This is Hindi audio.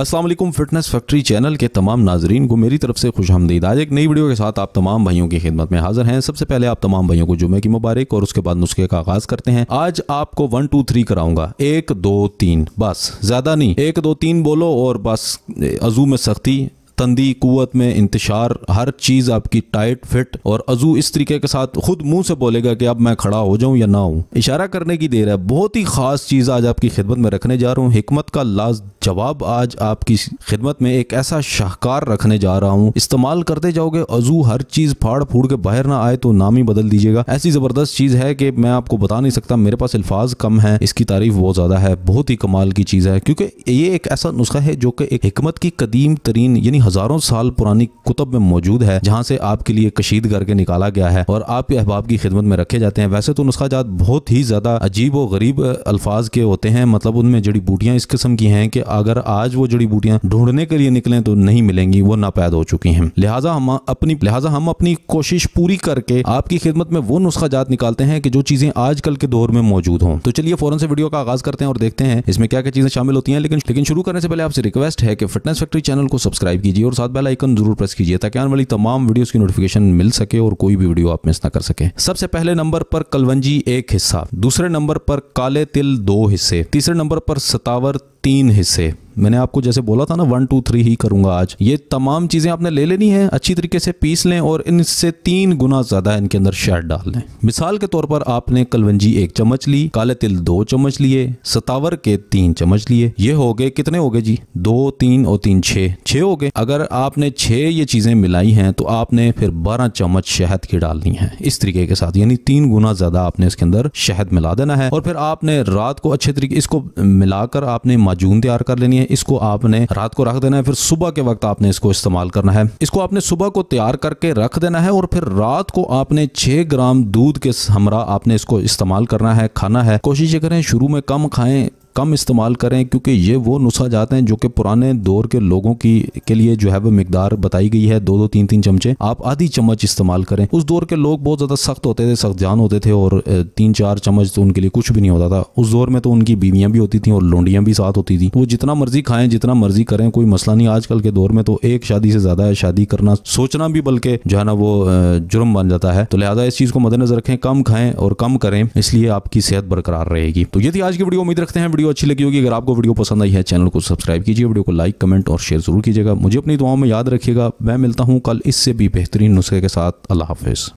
असलम फिटनेस फैक्ट्री चैनल के तमाम नाजरीन को मेरी तरफ से खुश हमदीद आज एक नई वीडियो के साथ आप तमाम भाइयों की खिदमत में हाजिर हैं सबसे पहले आप तमाम भाइयों को जुमे की मुबारक और उसके बाद नुस्खे का आगाज करते हैं आज आपको वन टू थ्री कराऊंगा एक दो तीन बस ज्यादा नहीं एक दो तीन बोलो और बस अजू में सख्ती तंदी कुत में इंतशार हर चीज़ आपकी टाइट फिट और अजू इस तरीके के साथ खुद मुंह से बोलेगा कि अब मैं खड़ा हो जाऊं या ना हूं इशारा करने की देर है बहुत ही खास चीज़ आज आपकी खिदमत में रखने जा रहा हूं हमत का लाज जवाब आज आपकी खिदमत में एक ऐसा शाहकार रखने जा रहा हूं इस्तेमाल करते जाओगे अजू हर चीज़ फाड़ फूड़ के बाहर ना आए तो नाम ही बदल दीजिएगा ऐसी ज़बरदस्त चीज़ है कि मैं आपको बता नहीं सकता मेरे पास अल्फाज कम है इसकी तारीफ बहुत ज़्यादा है बहुत ही कमाल की चीज़ है क्योंकि ये एक ऐसा नुस्खा है जो कि एक हमत की कदीम तरीन यानी हज़ारों साल पुरानी कुतब में मौजूद है जहाँ से आपके लिए कशीद करके निकाला गया है और आपके अहबाब की खिदमत में रखे जाते हैं वैसे तो नुस्खा जात बहुत ही ज़्यादा अजीब और गरीब अल्फाज के होते हैं मतलब उनमें जड़ी बूटियां इस किस्म की हैं कि अगर आज वो जड़ी बूटियां ढूंढने के लिए निकलें तो नहीं मिलेंगी वो नापैद हो चुकी हैं लिहाजा हम अपनी लिहाजा हम अपनी कोशिश पूरी करके आपकी खिदमत में वो नुस्खा जात निकालते हैं कि जो चीज़ें आजकल के दौर में मौजूद हों तो चलिए फ़ौरन से वीडियो का आगाज़ करते हैं और देखते हैं इसमें क्या क्या चीज़ें शामिल होती हैं लेकिन लेकिन शुरू करने से पहले आपसे रिक्वेस्ट है कि फिटनेस फैक्ट्री चैनल को सब्सक्राइब कीजिए कीजिए और साथ बेल आइकन जरूर प्रेस कीजिए ताकि आने वाली तमाम वीडियोस की नोटिफिकेशन मिल सके और कोई भी वीडियो आप मिस ना कर सके सबसे पहले नंबर पर कलवंजी एक हिस्सा दूसरे नंबर पर काले तिल दो हिस्से तीसरे नंबर पर सतावर तीन हिस्से मैंने आपको जैसे बोला था ना वन टू थ्री ही करूंगा आज ये तमाम चीज़ें आपने ले लेनी है अच्छी तरीके से पीस लें और इनसे तीन गुना ज़्यादा इनके अंदर शहद डाल लें मिसाल के तौर पर आपने कलवंजी एक चम्मच ली काले तिल दो चम्मच लिए सतावर के तीन चम्मच लिए ये हो गए कितने हो गए जी दो तीन और तीन छे छे हो गए अगर आपने छे ये चीज़ें मिलाई हैं तो आपने फिर बारह चम्मच शहद की डालनी है इस तरीके के साथ यानी तीन गुना ज़्यादा आपने इसके अंदर शहद मिला देना है और फिर आपने रात को अच्छे तरीके इसको मिलाकर आपने माजून तैयार कर लेनी है इसको आपने रात को रख देना है फिर सुबह के वक्त आपने इसको इस्तेमाल करना है इसको आपने सुबह को तैयार करके रख देना है और फिर रात को आपने छह ग्राम दूध के हमरा आपने इसको इस्तेमाल करना है खाना है कोशिश करें शुरू में कम खाएं कम इस्तेमाल करें क्योंकि ये वो नुस्खा जाते हैं जो कि पुराने दौर के लोगों की के लिए जो है वो मकदार बताई गई है दो दो तीन तीन चमचे आप आधी चम्मच इस्तेमाल करें उस दौर के लोग बहुत ज़्यादा सख्त होते थे सख्त जान होते थे और तीन चार चम्मच तो उनके लिए कुछ भी नहीं होता था उस दौर में तो उनकी बीवियाँ भी होती थी और लोंडियाँ भी साथ होती थी वो जितना मर्जी खाएं जितना मर्जी करें कोई मसला नहीं आजकल के दौर में तो एक शादी से ज़्यादा शादी करना सोचना भी बल्कि जो है ना वो जुर्म बन जाता है तो लिहाजा इस चीज़ को मद्देनजर रखें कम खाएं और कम करें इसलिए आपकी सेहत बरकरार रहेगी तो ये थी आज की वीडियो उम्मीद रखते हैं वीडियो अच्छी लगी होगी अगर आपको वीडियो पसंद आई है चैनल को सब्सक्राइब कीजिए वीडियो को लाइक कमेंट और शेयर ज़रूर कीजिएगा मुझे अपनी दुआओं में याद रखिएगा मैं मिलता हूँ कल इससे भी बेहतरीन नुस्खे के साथ अल्लाह हाफिज़